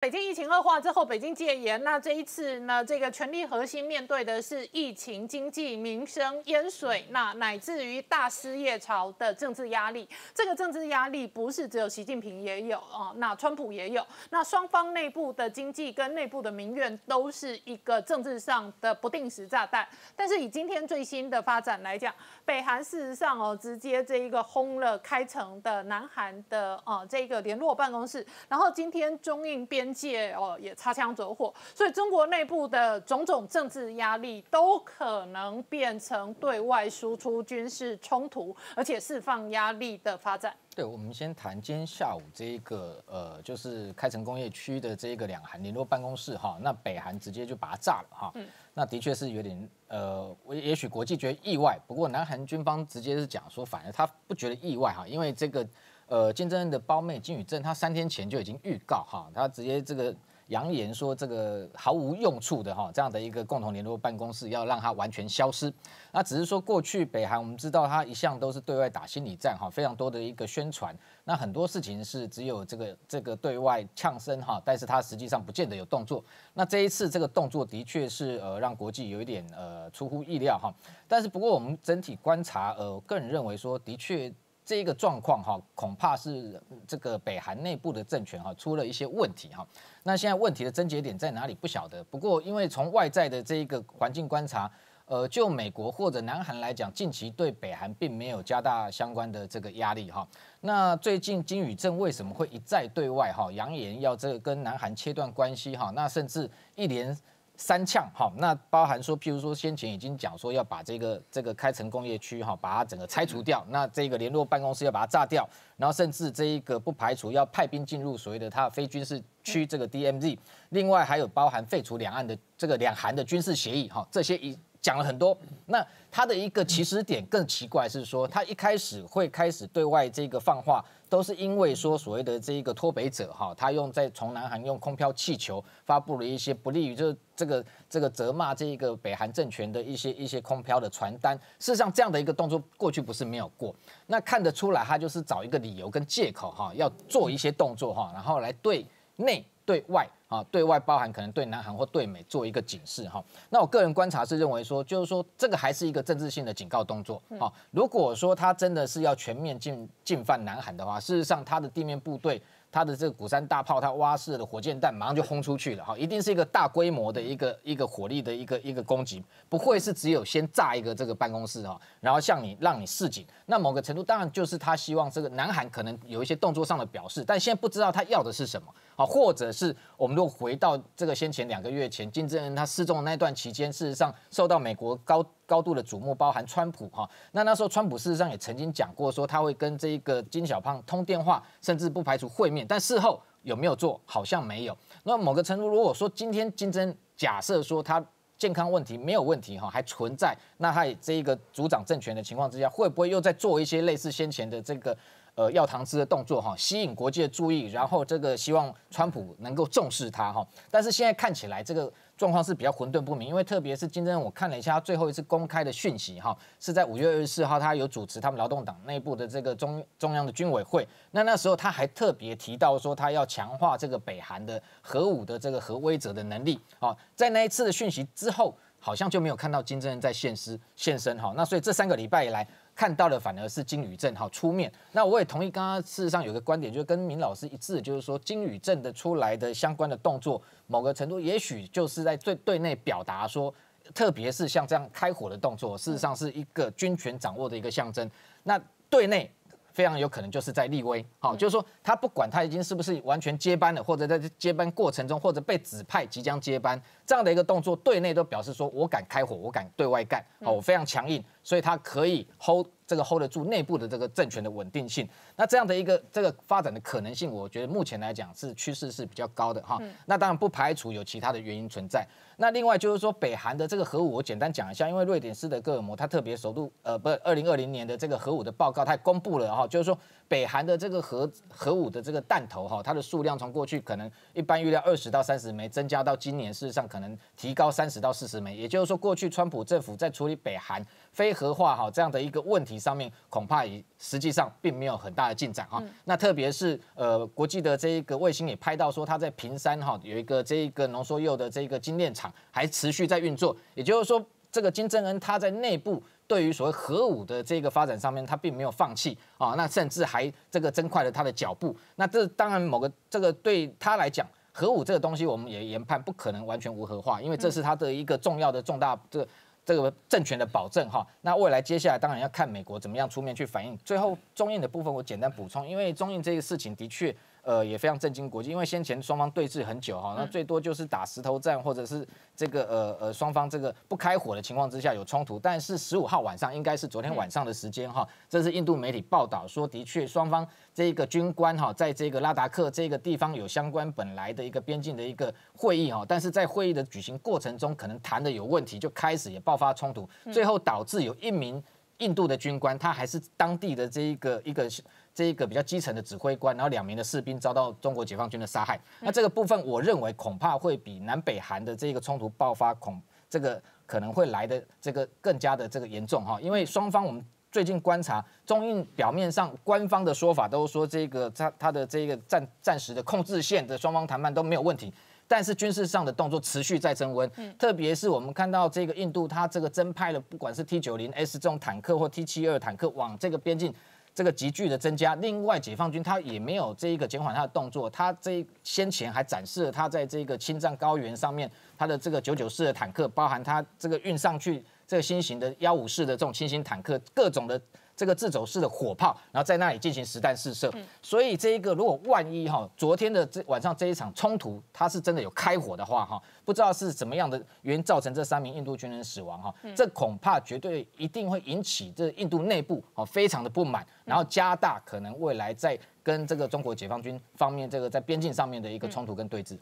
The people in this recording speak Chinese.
北京疫情恶化之后，北京戒严。那这一次呢，这个权力核心面对的是疫情、经济、民生、淹水，那乃至于大失业潮的政治压力。这个政治压力不是只有习近平也有啊，那川普也有。那双方内部的经济跟内部的民怨都是一个政治上的不定时炸弹。但是以今天最新的发展来讲，北韩事实上哦，直接这一个轰了开城的南韩的啊这个联络办公室。然后今天中印边。界哦也擦枪走火，所以中国内部的种种政治压力都可能变成对外输出军事冲突，而且释放压力的发展。对，我们先谈今天下午这一个呃，就是开城工业区的这一个两韩联络办公室哈，那北韩直接就把它炸了哈，那的确是有点呃，我也许国际觉得意外，不过南韩军方直接是讲说，反而他不觉得意外哈，因为这个。呃，金正恩的胞妹金宇镇，他三天前就已经预告哈，他直接这个扬言说这个毫无用处的哈，这样的一个共同联络办公室要让它完全消失。那只是说过去北韩我们知道它一向都是对外打心理战哈，非常多的一个宣传。那很多事情是只有这个这个对外呛声哈，但是它实际上不见得有动作。那这一次这个动作的确是呃让国际有一点呃出乎意料哈。但是不过我们整体观察呃，个人认为说的确。这一个状况哈，恐怕是这个北韩内部的政权哈出了一些问题哈。那现在问题的症结点在哪里不晓得。不过因为从外在的这一个环境观察，呃，就美国或者南韩来讲，近期对北韩并没有加大相关的这个压力哈。那最近金宇镇为什么会一再对外哈扬言要这个跟南韩切断关系哈？那甚至一连。三呛哈，那包含说，譬如说，先前已经讲说要把这个这个开城工业区哈，把它整个拆除掉，那这个联络办公室要把它炸掉，然后甚至这一个不排除要派兵进入所谓的它非军事区这个 DMZ，另外还有包含废除两岸的这个两韩的军事协议哈，这些一讲了很多，那它的一个起始点更奇怪是说，它一开始会开始对外这个放话。都是因为说所谓的这一个脱北者哈，他用在从南韩用空飘气球发布了一些不利于就这个这个责骂这一个北韩政权的一些一些空飘的传单。事实上，这样的一个动作过去不是没有过。那看得出来，他就是找一个理由跟借口哈，要做一些动作哈，然后来对内对外。啊，对外包含可能对南韩或对美做一个警示哈。那我个人观察是认为说，就是说这个还是一个政治性的警告动作。好，如果说他真的是要全面进进犯南韩的话，事实上他的地面部队、他的这个古山大炮、他挖式的火箭弹马上就轰出去了哈，一定是一个大规模的一个一个火力的一个一个攻击，不会是只有先炸一个这个办公室哈，然后向你让你示警。那某个程度当然就是他希望这个南韩可能有一些动作上的表示，但现在不知道他要的是什么。或者是我们如果回到这个先前两个月前金正恩他失踪的那段期间，事实上受到美国高高度的瞩目，包含川普哈。那那时候川普事实上也曾经讲过，说他会跟这一个金小胖通电话，甚至不排除会面。但事后有没有做？好像没有。那某个程度，如果说今天金正假设说他健康问题没有问题哈，还存在，那他这一个主掌政权的情况之下，会不会又在做一些类似先前的这个？呃，要糖资的动作哈，吸引国际的注意，然后这个希望川普能够重视他哈。但是现在看起来这个状况是比较混沌不明，因为特别是金正恩，我看了一下他最后一次公开的讯息哈，是在五月二十四号，他有主持他们劳动党内部的这个中中央的军委会。那那时候他还特别提到说，他要强化这个北韩的核武的这个核威慑的能力啊。在那一次的讯息之后，好像就没有看到金正恩在现身现身哈。那所以这三个礼拜以来。看到的反而是金宇镇好出面，那我也同意，刚刚事实上有个观点，就是跟明老师一致，就是说金宇镇的出来的相关的动作，某个程度也许就是在最对内表达说，特别是像这样开火的动作，事实上是一个军权掌握的一个象征。那对内非常有可能就是在立威，好，就是说他不管他已经是不是完全接班了，或者在接班过程中，或者被指派即将接班这样的一个动作，对内都表示说我敢开火，我敢对外干，好，我非常强硬。所以它可以 hold 这个 hold 得住内部的这个政权的稳定性，那这样的一个这个发展的可能性，我觉得目前来讲是趋势是比较高的哈。那当然不排除有其他的原因存在。那另外就是说北韩的这个核武，我简单讲一下，因为瑞典斯德哥尔摩它特别首度呃，不是二零二零年的这个核武的报告它公布了哈，就是说北韩的这个核核武的这个弹头哈，它的数量从过去可能一般预料二十到三十枚，增加到今年事实上可能提高三十到四十枚。也就是说过去川普政府在处理北韩非核化哈这样的一个问题上面，恐怕也实际上并没有很大的进展哈。那特别是呃国际的这一个卫星也拍到说，他在平山哈有一个这一个浓缩铀的这一个精炼厂还持续在运作。也就是说，这个金正恩他在内部对于所谓核武的这个发展上面，他并没有放弃啊。那甚至还这个增快了他的脚步。那这当然某个这个对他来讲，核武这个东西我们也研判不可能完全无核化，因为这是他的一个重要的重大这。这个政权的保证哈，那未来接下来当然要看美国怎么样出面去反应。最后中印的部分，我简单补充，因为中印这个事情的确。呃，也非常震惊国际，因为先前双方对峙很久哈，那最多就是打石头战或者是这个呃呃双方这个不开火的情况之下有冲突，但是十五号晚上应该是昨天晚上的时间哈，这是印度媒体报道说的确双方这个军官哈在这个拉达克这个地方有相关本来的一个边境的一个会议哈，但是在会议的举行过程中可能谈的有问题，就开始也爆发冲突，最后导致有一名。印度的军官，他还是当地的这一个一个这一个比较基层的指挥官，然后两名的士兵遭到中国解放军的杀害。那这个部分，我认为恐怕会比南北韩的这个冲突爆发恐这个可能会来的这个更加的这个严重哈，因为双方我们最近观察中印表面上官方的说法都说这个他他的这个暂暂时的控制线的双方谈判都没有问题。但是军事上的动作持续在升温，特别是我们看到这个印度，它这个增派了不管是 t 九零 s 这种坦克或 t 七二坦克往这个边境这个急剧的增加。另外，解放军它也没有这一个减缓它的动作，它这先前还展示了它在这个青藏高原上面它的这个九九式的坦克，包含它这个运上去这个新型的幺五式的这种轻型坦克各种的。这个自走式的火炮，然后在那里进行实弹试射，所以这一个如果万一哈，昨天的这晚上这一场冲突，它是真的有开火的话哈，不知道是怎么样的原因造成这三名印度军人死亡哈，这恐怕绝对一定会引起这印度内部哦非常的不满，然后加大可能未来在跟这个中国解放军方面这个在边境上面的一个冲突跟对峙。